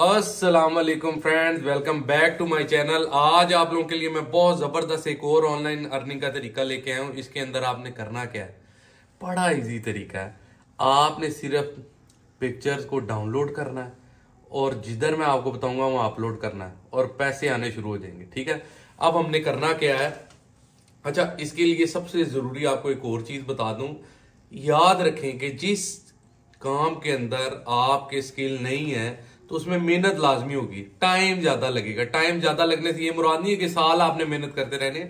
Aslam friends welcome back to my channel आज आप लोगों के लिए मैं बहुत ज़बरदस्त एक और ऑनलाइन अर्निंग का तरीका लेके आया हूँ इसके अंदर आपने करना क्या है बड़ा इजी तरीका है आपने सिर्फ पिक्चर्स को डाउनलोड करना है और जिधर मैं आपको बताऊंगा वहाँ अपलोड करना है और पैसे आने शुरू हो जाएंगे ठीक है अब हमने करना क्या है अच्छा इसके लिए सबसे ज़रूरी आपको एक और चीज़ बता दूँ याद रखें कि जिस काम के अंदर आपके स्किल नहीं है तो उसमें मेहनत लाजमी होगी टाइम ज्यादा लगेगा टाइम ज्यादा लगने से ये मुराद नहीं है कि साल आपने मेहनत करते रहने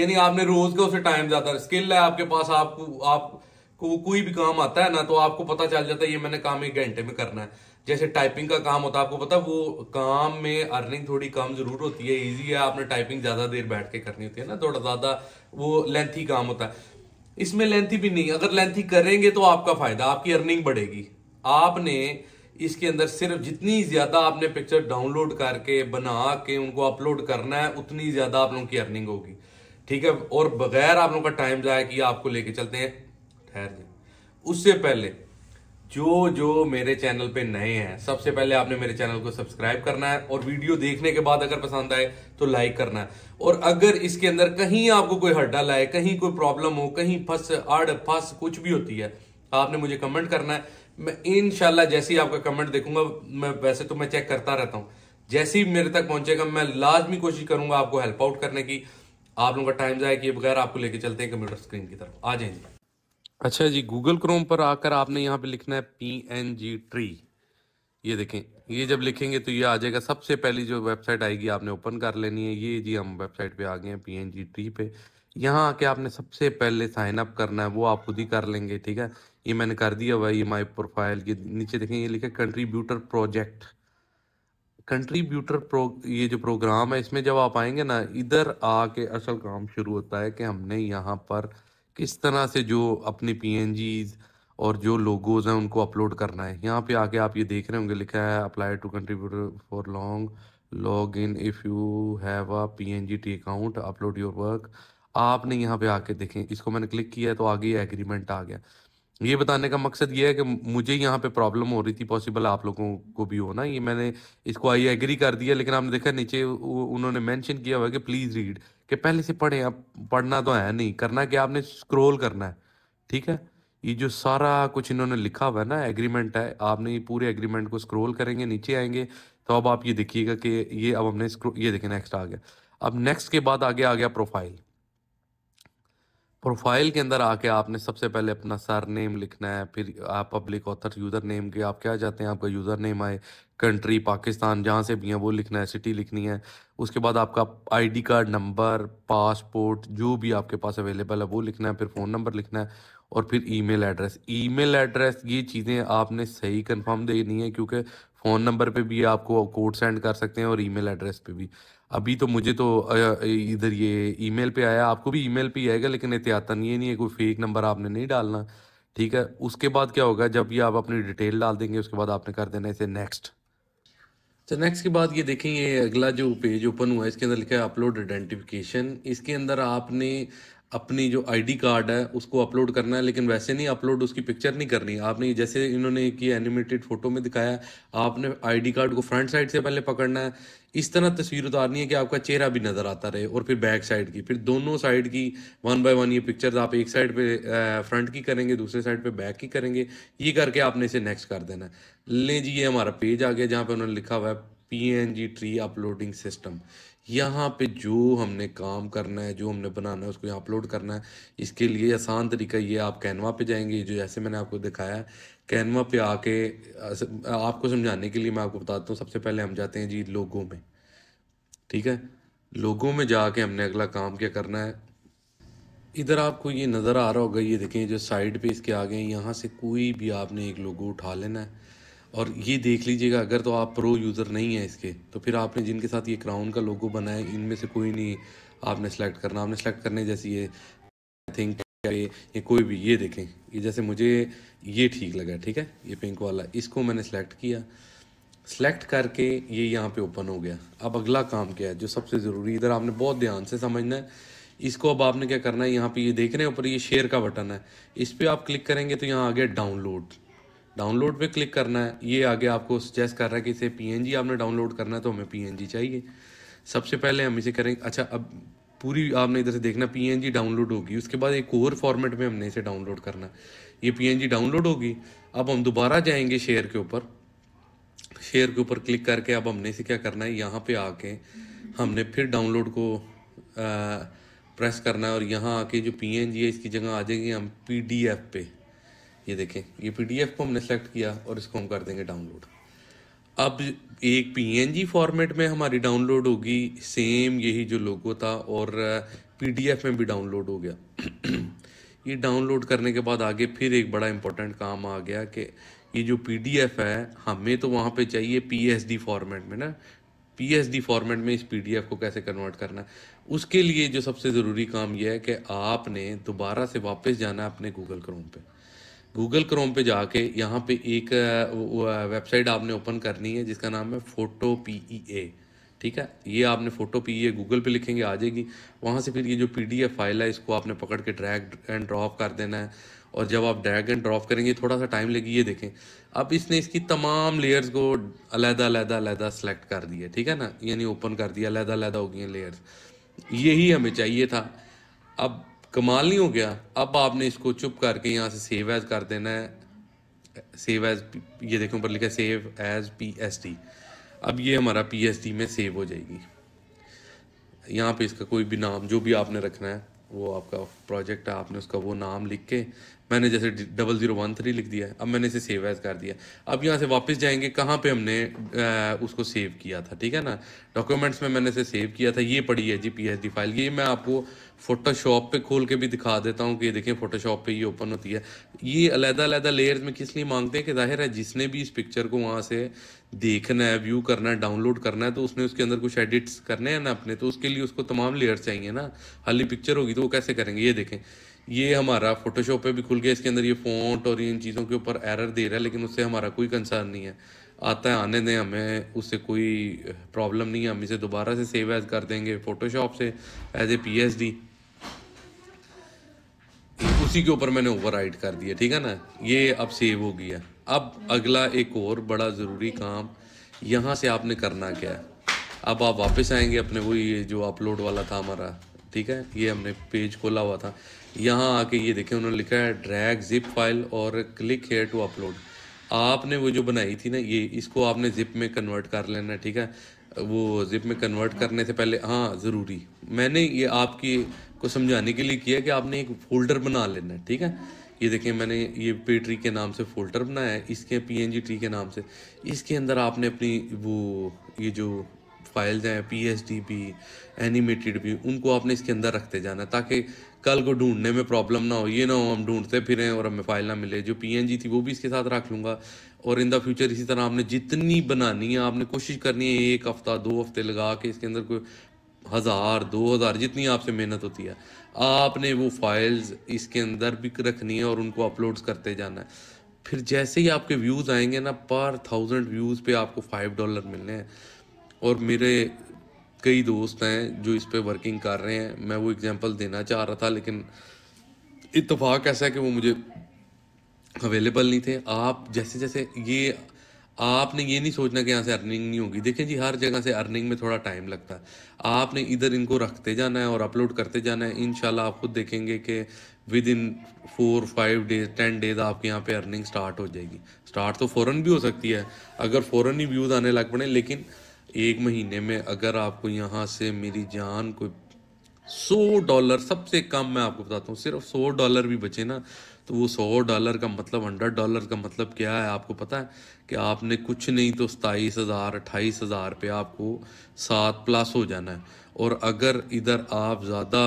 यानी आपने रोज का उसे टाइम ज्यादा स्किल है आपके पास आपको को, कोई भी काम आता है ना तो आपको पता चल जाता है ये मैंने काम एक घंटे में करना है जैसे टाइपिंग का काम होता है आपको पता है वो काम में अर्निंग थोड़ी कम जरूर होती है इजी है आपने टाइपिंग ज्यादा देर बैठ के करनी होती है ना थोड़ा ज्यादा वो लेंथी काम होता है इसमें लेंथी भी नहीं अगर लेंथी करेंगे तो आपका फायदा आपकी अर्निंग बढ़ेगी आपने इसके अंदर सिर्फ जितनी ज़्यादा आपने पिक्चर डाउनलोड करके बना के उनको अपलोड करना है उतनी ज़्यादा आप लोगों की अर्निंग होगी ठीक है और बगैर आप लोगों का टाइम जाए कि आपको लेके चलते हैं ठहर जाए उससे पहले जो जो मेरे चैनल पे नए हैं सबसे पहले आपने मेरे चैनल को सब्सक्राइब करना है और वीडियो देखने के बाद अगर पसंद आए तो लाइक करना है और अगर इसके अंदर कहीं आपको कोई हड्डा लाए कहीं कोई प्रॉब्लम हो कहीं फस अड़ फस कुछ भी होती है आपने मुझे कमेंट करना है मैं इनशाला जैसे ही आपका कमेंट देखूंगा मैं वैसे तो मैं चेक करता रहता हूं जैसे ही मेरे तक पहुंचेगा मैं लाजमी कोशिश करूंगा आपको हेल्प आउट करने की आप लोगों का टाइम जाए कि बगैर आपको लेके चलते हैं कंप्यूटर स्क्रीन की तरफ आ जाएंगे अच्छा जी गूगल क्रोम पर आकर आपने यहाँ पे लिखना है पी एन जी ट्री ये देखें ये जब लिखेंगे तो ये आ जाएगा सबसे पहली जो वेबसाइट आएगी आपने ओपन कर लेनी है ये जी हम वेबसाइट पे आ गए हैं पी एन जी ट्री पे यहाँ आके आपने सबसे पहले साइन अप करना है वो आप खुद ही कर लेंगे ठीक है ये मैंने कर दिया हुआ ये माई प्रोफाइल ये नीचे देखें ये लिखा कंट्रीब्यूटर प्रोजेक्ट कंट्रीब्यूटर प्रो ये जो प्रोग्राम है इसमें जब आप आएंगे ना इधर आके असल काम शुरू होता है कि हमने यहाँ पर किस तरह से जो अपनी पी और जो लोगोज हैं उनको अपलोड करना है यहाँ पे आके आप ये देख रहे होंगे लिखा है apply to contributor for long log in if you have a P T account upload your work आपने यहाँ पे आके देखें इसको मैंने क्लिक किया है तो आगे ये एग्रीमेंट आ गया ये बताने का मकसद ये है कि मुझे यहाँ पे प्रॉब्लम हो रही थी पॉसिबल आप लोगों को भी हो ना ये मैंने इसको आई एग्री कर दिया लेकिन आपने देखा नीचे उन्होंने मेंशन किया हुआ है कि प्लीज़ रीड कि पहले से पढ़ें आप पढ़ना तो है नहीं करना कि आपने स्क्रोल करना है ठीक है ये जो सारा कुछ इन्होंने लिखा हुआ है ना एग्रीमेंट है आपने ये पूरे एग्रीमेंट को स्क्रोल करेंगे नीचे आएंगे तो अब आप ये देखिएगा कि ये अब हमने ये देखें नेक्स्ट आ गया अब नेक्स्ट के बाद आगे आ गया प्रोफाइल प्रोफाइल के अंदर आके आपने सबसे पहले अपना सर नेम लिखना है फिर आप पब्लिक ऑथर यूज़र नेम के आप क्या चाहते हैं आपका यूज़र नेम आए कंट्री पाकिस्तान जहाँ से भी हैं वो लिखना है सिटी लिखनी है उसके बाद आपका आईडी कार्ड नंबर पासपोर्ट जो भी आपके पास अवेलेबल है वो लिखना है फिर फ़ोन नंबर लिखना है और फिर ईमेल एड्रेस ईमेल एड्रेस ये चीज़ें आपने सही कंफर्म देनी है क्योंकि फ़ोन नंबर पे भी आपको कोड सेंड कर सकते हैं और ईमेल एड्रेस पे भी अभी तो मुझे तो इधर ये ईमेल पे आया आपको भी ईमेल पे ही आएगा लेकिन एहतियातन तो ये नहीं है कोई फेक नंबर आपने नहीं डालना ठीक है उसके बाद क्या होगा जब ये आप अपनी डिटेल डाल देंगे उसके बाद आपने कर देना इसे नेक्स्ट तो नेक्स्ट के बाद ये देखें ये अगला जो पेज ओपन हुआ है इसके अंदर लिखा है अपलोड आइडेंटिफिकेशन इसके अंदर आपने अपनी जो आईडी कार्ड है उसको अपलोड करना है लेकिन वैसे नहीं अपलोड उसकी पिक्चर नहीं करनी आपने जैसे इन्होंने की एनिमेटेड फोटो में दिखाया आपने आईडी कार्ड को फ्रंट साइड से पहले पकड़ना है इस तरह तस्वीर उतारनी है कि आपका चेहरा भी नज़र आता रहे और फिर बैक साइड की फिर दोनों साइड की वन बाय वन ये पिक्चर आप एक साइड पे फ्रंट की करेंगे दूसरे साइड पे बैक की करेंगे ये करके आपने इसे नेक्स्ट कर देना है ले जी ये हमारा पेज आ गया जहाँ पे उन्होंने लिखा हुआ है पी ट्री अपलोडिंग सिस्टम यहाँ पे जो हमने काम करना है जो हमने बनाना है उसको यहाँ अपलोड करना है इसके लिए आसान तरीका ये आप कैनवा पे जाएंगे जो जैसे मैंने आपको दिखाया है कैनवा पे आके आपको समझाने के लिए मैं आपको बताता हूँ सबसे पहले हम जाते हैं जी लोगों में ठीक है लोगों में जाके हमने अगला काम क्या करना है इधर आपको ये नज़र आ रहा होगा ये देखें जो साइड पे इसके आगे यहाँ से कोई भी आपने एक लोगो उठा लेना है और ये देख लीजिएगा अगर तो आप प्रो यूज़र नहीं है इसके तो फिर आपने जिनके साथ ये क्राउन का लोगो बनाया इनमें से कोई नहीं आपने सेलेक्ट करना आपने सेलेक्ट करने जैसे ये आई थिंक ये ये कोई भी ये देखें ये जैसे मुझे ये ठीक लगा ठीक है ये पिंक वाला इसको मैंने सेलेक्ट किया सेलेक्ट करके ये यहाँ पे ओपन हो गया अब अगला काम क्या है जो सबसे ज़रूरी इधर आपने बहुत ध्यान से समझना है इसको अब आपने क्या करना है यहाँ पे ये देख रहे हैं ऊपर ये शेयर का बटन है इस पर आप क्लिक करेंगे तो यहाँ आ गया डाउनलोड डाउनलोड पे क्लिक करना है ये आगे आपको सजेस्ट कर रहा है कि इसे पी आपने डाउनलोड करना है तो हमें पी चाहिए सबसे पहले हम इसे करेंगे अच्छा अब पूरी आपने इधर से देखना पी डाउनलोड होगी उसके बाद एक और फॉर्मेट में हमने इसे डाउनलोड करना ये पी डाउनलोड होगी अब हम दोबारा जाएंगे शेयर के ऊपर शेयर के ऊपर क्लिक करके अब हमने इसे क्या करना है यहाँ पर आके हमने फिर डाउनलोड को आ, प्रेस करना है और यहाँ आके जो पी है इसकी जगह आ जाएगी हम पी पे ये देखें ये पीडीएफ को हमने सेलेक्ट किया और इसको हम कर देंगे डाउनलोड अब एक पीएनजी फॉर्मेट में हमारी डाउनलोड होगी सेम यही जो लोगो था और पीडीएफ uh, में भी डाउनलोड हो गया ये डाउनलोड करने के बाद आगे फिर एक बड़ा इंपॉर्टेंट काम आ गया कि ये जो पीडीएफ है हमें तो वहाँ पे चाहिए पीएसडी फॉर्मेट में ना पीएसडी फॉर्मेट में इस पीडीएफ को कैसे कन्वर्ट करना उसके लिए जो सबसे ज़रूरी काम यह है कि आपने दोबारा से वापस जाना है अपने गूगल क्रोम पर गूगल क्रोम पे जाके यहाँ पे एक वेबसाइट आपने ओपन करनी है जिसका नाम है फ़ोटो पी ई ए ठीक है ये आपने फ़ोटो पी ए गूगल पे लिखेंगे आ जाएगी वहाँ से फिर ये जो पी डी एफ फाइल है इसको आपने पकड़ के ड्रैग एंड ड्रॉप कर देना है और जब आप ड्रैग एंड ड्रॉप करेंगे थोड़ा सा टाइम लगी ये देखें अब इसने इसकी तमाम लेयर्स को अलहदा अलहदा अलहदा सेलेक्ट कर दिया ठीक है ना यानी ओपन कर दिया अलहदा अलहदा हो गई लेयर्स यही हमें चाहिए था अब कमाल नहीं हो गया अब आपने इसको चुप करके यहाँ से सेव एज कर देना है सेव एज ये देखें ऊपर लिखा है save as P S T अब ये हमारा पी एस टी में सेव हो जाएगी यहाँ पे इसका कोई भी नाम जो भी आपने रखना है वो आपका प्रोजेक्ट है आपने उसका वो नाम लिख के मैंने जैसे डबल ज़ीरो वन थ्री लिख दिया है अब मैंने इसे सेव एज कर दिया अब यहाँ से वापस जाएंगे कहाँ पे हमने आ, उसको सेव किया था ठीक है ना डॉक्यूमेंट्स में मैंने इसे सेव किया था ये पड़ी है जी पी फाइल ये मैं आपको फोटोशॉप पे खोल के भी दिखा देता हूँ कि ये देखें फोटोशॉप पे ये ओपन होती है ये अलहदा अलहदा लेयर्स में किस लिए मांगते हैं कि जाहिर है जिसने भी इस पिक्चर को वहाँ से देखना है व्यू करना है डाउनलोड करना है तो उसने उसके अंदर कुछ एडिट्स करने हैं ना अपने तो उसके लिए उसको तमाम लेयर्स चाहिए ना हाली पिक्चर होगी तो वो कैसे करेंगे ये देखें ये हमारा फोटोशॉप पे भी खुल गया इसके अंदर ये फ़ॉन्ट और इन चीज़ों के ऊपर एरर दे रहा है लेकिन उससे हमारा कोई कंसर्न नहीं है आता है आने दें हमें उससे कोई प्रॉब्लम नहीं है हम इसे दोबारा से सेव एज कर देंगे फ़ोटोशॉप से as a P S D उसी के ऊपर मैंने ओवर कर दिया ठीक है ना ये अब सेव हो गया अब अगला एक और बड़ा ज़रूरी काम यहाँ से आपने करना क्या है अब आप वापस आएंगे अपने वही जो अपलोड वाला था हमारा ठीक है ये हमने पेज खोला हुआ था यहाँ आके ये देखें उन्होंने लिखा है ड्रैग जिप फाइल और क्लिक हेयर टू अपलोड आपने वो जो बनाई थी ना ये इसको आपने जिप में कन्वर्ट कर लेना ठीक है वो जिप में कन्वर्ट करने से पहले हाँ ज़रूरी मैंने ये आपकी को समझाने के लिए किया कि आपने एक फोल्डर बना लेना है ठीक है ये देखें मैंने ये पेट्री के नाम से फोल्डर बनाया है इसके पी एन जी ट्री के नाम से इसके अंदर आपने अपनी वो ये जो फाइल्स हैं पी एच डी भी एनिमेटेड भी उनको आपने इसके अंदर रखते जाना ताकि कल को ढूंढने में प्रॉब्लम ना हो ये ना हो हम ढूंढते फिरें और हमें फाइल ना मिले जो पी थी वो भी इसके साथ रख लूँगा और इन द फ्यूचर इसी तरह आपने जितनी बनानी है आपने कोशिश करनी है एक हफ्ता दो हफ्ते लगा के इसके अंदर कोई हज़ार दो हज़ार जितनी आपसे मेहनत होती है आपने वो फाइल्स इसके अंदर भी रखनी है और उनको अपलोड करते जाना है फिर जैसे ही आपके व्यूज़ आएंगे ना पर थाउजेंड व्यूज़ पे आपको फाइव डॉलर मिलने हैं और मेरे कई दोस्त हैं जो इस पर वर्किंग कर रहे हैं मैं वो एग्ज़ाम्पल देना चाह रहा था लेकिन इतफाक़ ऐसा है कि वो मुझे अवेलेबल नहीं थे आप जैसे जैसे ये आपने ये नहीं सोचना कि यहाँ से अर्निंग नहीं होगी देखें जी हर जगह से अर्निंग में थोड़ा टाइम लगता है आपने इधर इनको रखते जाना है और अपलोड करते जाना है इन आप खुद देखेंगे कि within four five days ten days आपके यहाँ पे अर्निंग स्टार्ट हो जाएगी स्टार्ट तो फ़ौरन भी हो सकती है अगर फ़ौरन ही व्यूज़ आने लग पड़े लेकिन एक महीने में अगर आपको यहाँ से मेरी जान को सौ डॉलर सबसे कम मैं आपको बताता हूँ सिर्फ सौ डॉलर भी बचे ना तो वो सौ डॉलर का मतलब हंड्रेड डॉलर का मतलब क्या है आपको पता है कि आपने कुछ नहीं तो सताईस हज़ार अट्ठाईस हज़ार रुपये आपको सात प्लस हो जाना है और अगर इधर आप ज़्यादा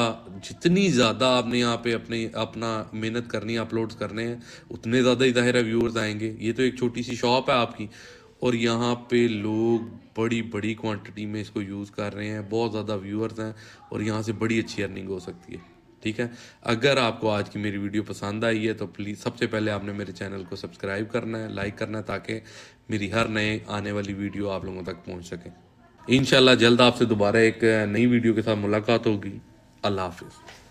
जितनी ज़्यादा आपने यहाँ पे अपने अपना मेहनत करनी अपलोड करने हैं उतने ज़्यादा ही ज़ाहिर व्यूअर्स आएंगे ये तो एक छोटी सी शॉप है आपकी और यहाँ पे लोग बड़ी बड़ी क्वांटिटी में इसको यूज़ कर रहे हैं बहुत ज़्यादा व्यूअर्स हैं और यहाँ से बड़ी अच्छी अर्निंग हो सकती है ठीक है अगर आपको आज की मेरी वीडियो पसंद आई है तो प्लीज़ सबसे पहले आपने मेरे चैनल को सब्सक्राइब करना है लाइक करना है ताकि मेरी हर नए आने वाली वीडियो आप लोगों तक पहुँच सके इन जल्द आपसे दोबारा एक नई वीडियो के साथ मुलाकात होगी अल्लाह हाफिज़